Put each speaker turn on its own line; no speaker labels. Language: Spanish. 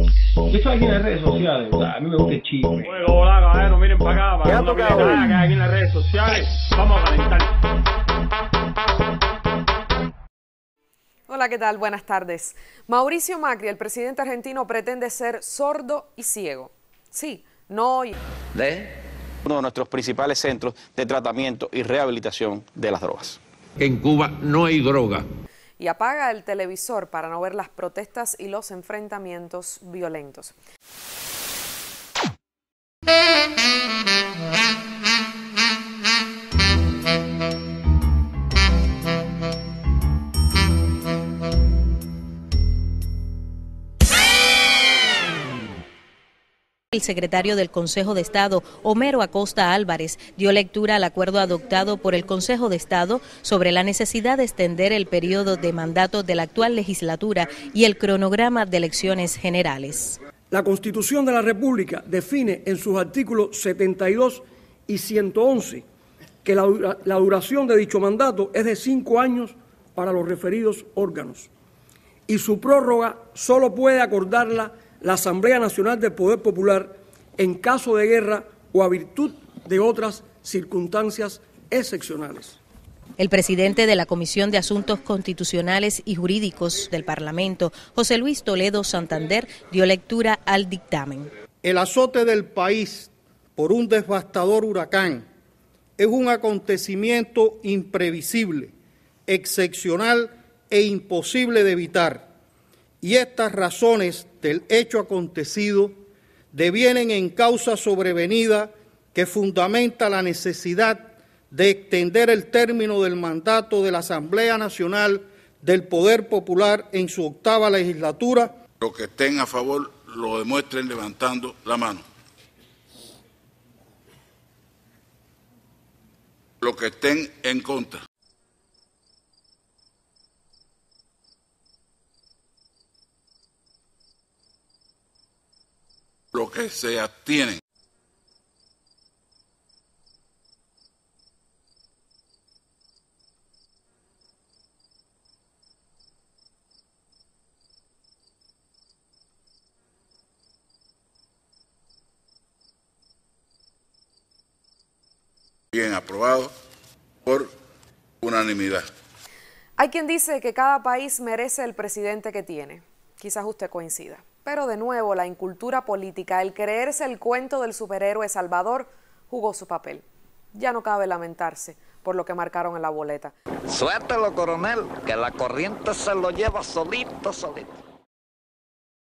Esto aquí en las redes sociales, a mí me gusta el chisme. Bueno, hola, caballero, miren para
acá, para que no nada que hay aquí en las redes sociales. Vamos a calentar.
Hola, ¿qué tal? Buenas tardes. Mauricio Macri, el presidente argentino, pretende ser sordo y ciego. Sí, no oye.
¿De?
Uno de nuestros principales centros de tratamiento y rehabilitación de las drogas. en Cuba
no hay droga
y apaga el televisor para no ver las protestas y los enfrentamientos violentos.
El secretario del Consejo de Estado, Homero Acosta Álvarez, dio lectura al acuerdo adoptado por el Consejo de Estado sobre la necesidad de extender el periodo de mandato de la actual legislatura y el cronograma de elecciones
generales. La Constitución de la República define en sus artículos 72 y 111 que la, duración de dicho mandato es de cinco años para los referidos órganos y su prórroga solo puede acordarla la Asamblea Nacional del Poder Popular en caso de guerra o a virtud de otras circunstancias excepcionales.
El presidente de la Comisión de Asuntos Constitucionales y Jurídicos del Parlamento, José Luis Toledo Santander, dio lectura al dictamen.
El azote del país por un devastador huracán es un acontecimiento imprevisible, excepcional e imposible de evitar y estas razones del hecho acontecido devienen en causa sobrevenida que fundamenta la necesidad de extender el término del mandato de la Asamblea Nacional del Poder Popular en su octava legislatura.
Los que estén a favor lo demuestren levantando la mano. Los que estén en contra. Lo que se tienen. Bien aprobado por unanimidad.
Hay quien dice que cada país merece el presidente que tiene. Quizás usted coincida. Pero de nuevo, la incultura política, el creerse el cuento del superhéroe Salvador, jugó su papel. Ya no cabe lamentarse por lo que marcaron en la boleta.
Suéltelo, coronel, que la corriente se lo lleva solito, solito.